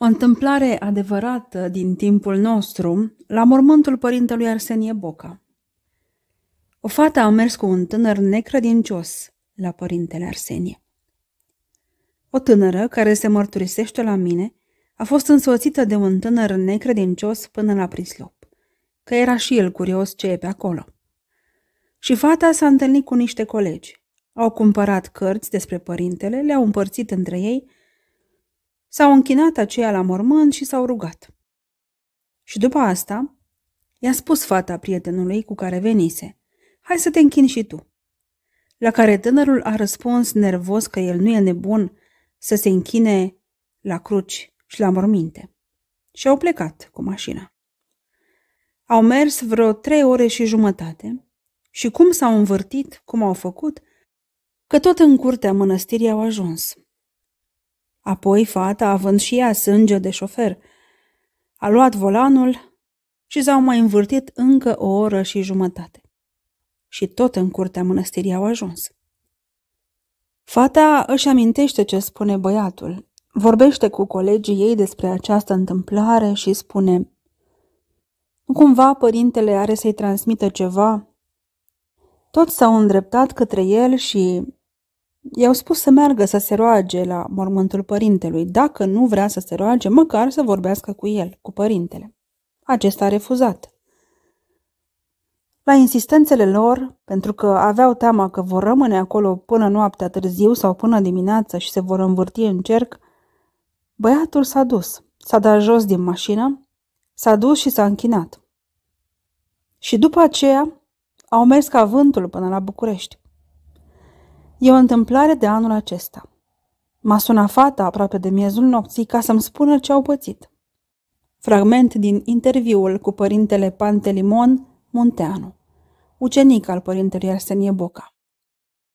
O întâmplare adevărată din timpul nostru, la mormântul părintelui Arsenie Boca. O fată a mers cu un tânăr necredincios la părintele Arsenie. O tânără care se mărturisește la mine a fost însoțită de un tânăr necredincios până la prislop, că era și el curios ce e pe acolo. Și fata s-a întâlnit cu niște colegi. Au cumpărat cărți despre părintele, le-au împărțit între ei S-au închinat aceia la mormânt și s-au rugat. Și după asta, i-a spus fata prietenului cu care venise, hai să te închin și tu. La care tânărul a răspuns nervos că el nu e nebun să se închine la cruci și la morminte. Și au plecat cu mașina. Au mers vreo trei ore și jumătate și cum s-au învârtit, cum au făcut, că tot în curtea mănăstirii au ajuns. Apoi fata, având și ea sânge de șofer, a luat volanul și s-au mai învârtit încă o oră și jumătate. Și tot în curtea mănăstirii au ajuns. Fata își amintește ce spune băiatul. Vorbește cu colegii ei despre această întâmplare și spune Cumva părintele are să-i transmită ceva? Toți s-au îndreptat către el și I-au spus să meargă să se roage la mormântul părintelui, dacă nu vrea să se roage, măcar să vorbească cu el, cu părintele. Acesta a refuzat. La insistențele lor, pentru că aveau teama că vor rămâne acolo până noaptea târziu sau până dimineață și se vor învârti în cerc, băiatul s-a dus, s-a dat jos din mașină, s-a dus și s-a închinat. Și după aceea au mers ca vântul până la București. E o întâmplare de anul acesta. M-a sunat fata aproape de miezul nopții ca să-mi spună ce au pățit. Fragment din interviul cu părintele Pantelimon Munteanu, ucenic al părintelui Arsenie Boca.